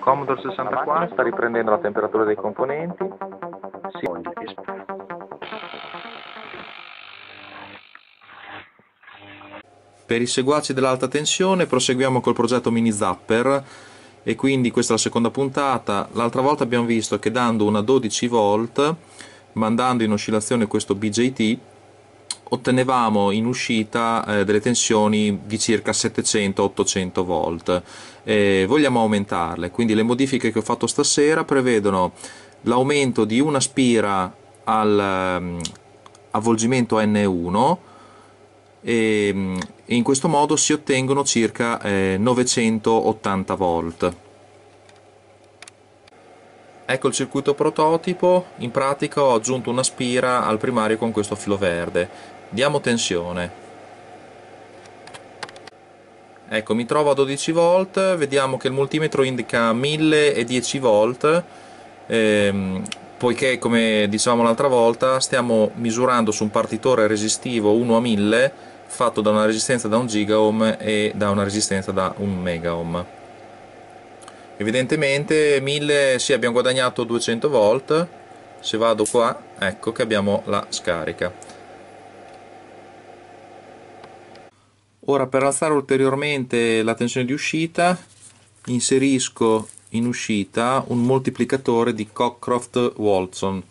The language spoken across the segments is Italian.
Commodore 64 sta riprendendo la temperatura dei componenti. Sì. Per i seguaci dell'alta tensione proseguiamo col progetto Mini Zapper e quindi questa è la seconda puntata. L'altra volta abbiamo visto che dando una 12 volt mandando in oscillazione questo BJT ottenevamo in uscita eh, delle tensioni di circa 700-800 volt e vogliamo aumentarle quindi le modifiche che ho fatto stasera prevedono l'aumento di una spira al um, avvolgimento N1 e, um, in questo modo si ottengono circa eh, 980 volt Ecco il circuito prototipo, in pratica ho aggiunto una spira al primario con questo filo verde, diamo tensione. Ecco, mi trovo a 12 volt, vediamo che il multimetro indica 1010 volt, ehm, poiché come dicevamo l'altra volta stiamo misurando su un partitore resistivo 1 a 1000 fatto da una resistenza da 1 gigaohm e da una resistenza da 1 megaohm evidentemente 1000 sì abbiamo guadagnato 200 volt se vado qua ecco che abbiamo la scarica ora per alzare ulteriormente la tensione di uscita inserisco in uscita un moltiplicatore di Cockcroft Walson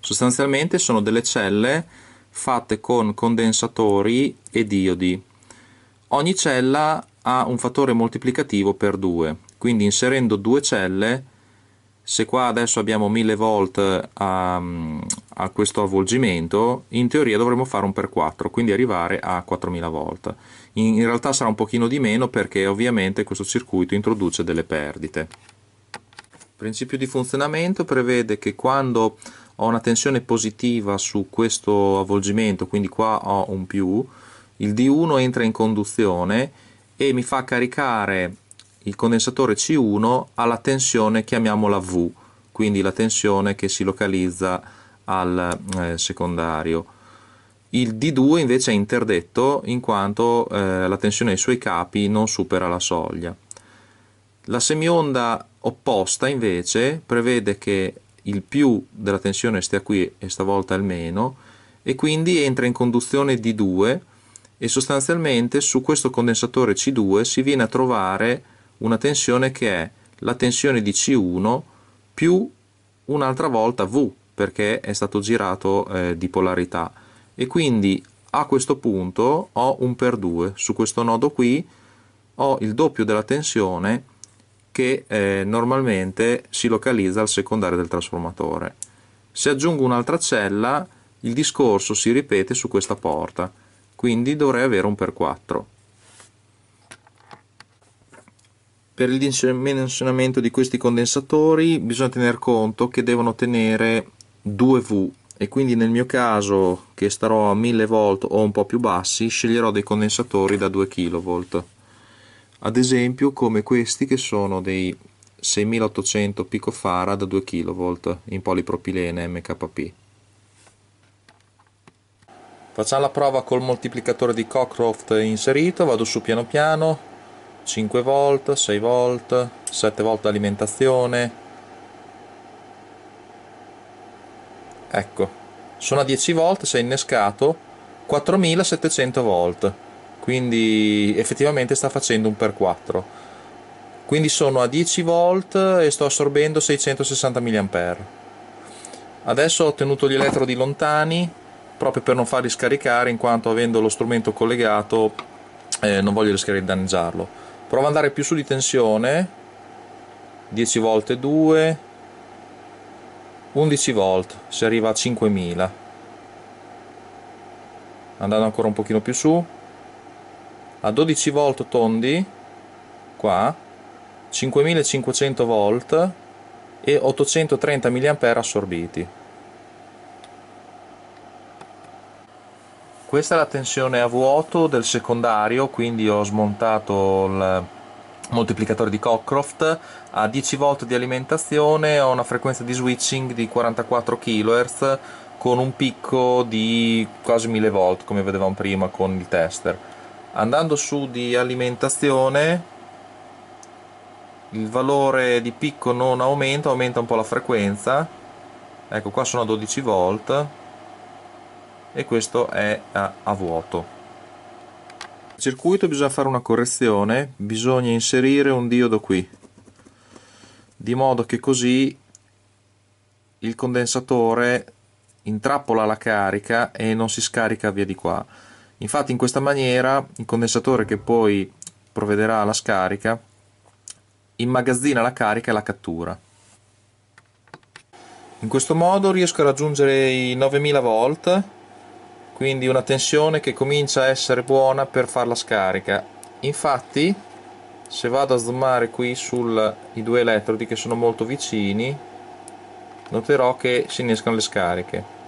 sostanzialmente sono delle celle fatte con condensatori e diodi ogni cella ha un fattore moltiplicativo per 2 quindi inserendo due celle se qua adesso abbiamo 1000 volt a, ehm, a questo avvolgimento in teoria dovremmo fare un per 4 quindi arrivare a 4000 volt in, in realtà sarà un pochino di meno perché ovviamente questo circuito introduce delle perdite il principio di funzionamento prevede che quando ho una tensione positiva su questo avvolgimento quindi qua ho un più il D1 entra in conduzione e mi fa caricare il condensatore C1 ha la tensione, chiamiamola V, quindi la tensione che si localizza al eh, secondario. Il D2 invece è interdetto in quanto eh, la tensione ai suoi capi non supera la soglia. La semionda opposta invece prevede che il più della tensione stia qui e stavolta il meno e quindi entra in conduzione D2 e sostanzialmente su questo condensatore C2 si viene a trovare una tensione che è la tensione di C1 più un'altra volta V perché è stato girato eh, di polarità e quindi a questo punto ho un per 2 su questo nodo qui ho il doppio della tensione che eh, normalmente si localizza al secondario del trasformatore se aggiungo un'altra cella il discorso si ripete su questa porta quindi dovrei avere un per 4 Per il dimensionamento di questi condensatori bisogna tener conto che devono tenere 2V e quindi nel mio caso che starò a 1000 volt o un po' più bassi sceglierò dei condensatori da 2 kV ad esempio come questi che sono dei 6800 picofarad a 2 kV in polipropilene MKP facciamo la prova col moltiplicatore di Cockcroft inserito vado su piano piano 5 volt 6 volt 7 volt alimentazione ecco sono a 10 volt è innescato 4700 volt quindi effettivamente sta facendo un per 4 quindi sono a 10 volt e sto assorbendo 660 mAh adesso ho tenuto gli elettrodi lontani proprio per non farli scaricare in quanto avendo lo strumento collegato eh, non voglio rischiare di danneggiarlo provo ad andare più su di tensione 10 volte 2 11 volt si arriva a 5000 andando ancora un pochino più su a 12 volt tondi qua 5500 volt e 830 mAh assorbiti questa è la tensione a vuoto del secondario quindi ho smontato il moltiplicatore di Cockcroft a 10 V di alimentazione ho una frequenza di switching di 44 kHz con un picco di quasi 1000 V come vedevamo prima con il tester andando su di alimentazione il valore di picco non aumenta aumenta un po' la frequenza ecco qua sono a 12 volt e questo è a, a vuoto circuito bisogna fare una correzione, bisogna inserire un diodo qui, di modo che così il condensatore intrappola la carica e non si scarica via di qua. Infatti in questa maniera il condensatore che poi provvederà alla scarica immagazzina la carica e la cattura. In questo modo riesco a raggiungere i 9000 volt quindi una tensione che comincia a essere buona per fare la scarica infatti se vado a zoomare qui sui due elettrodi che sono molto vicini noterò che si innescano le scariche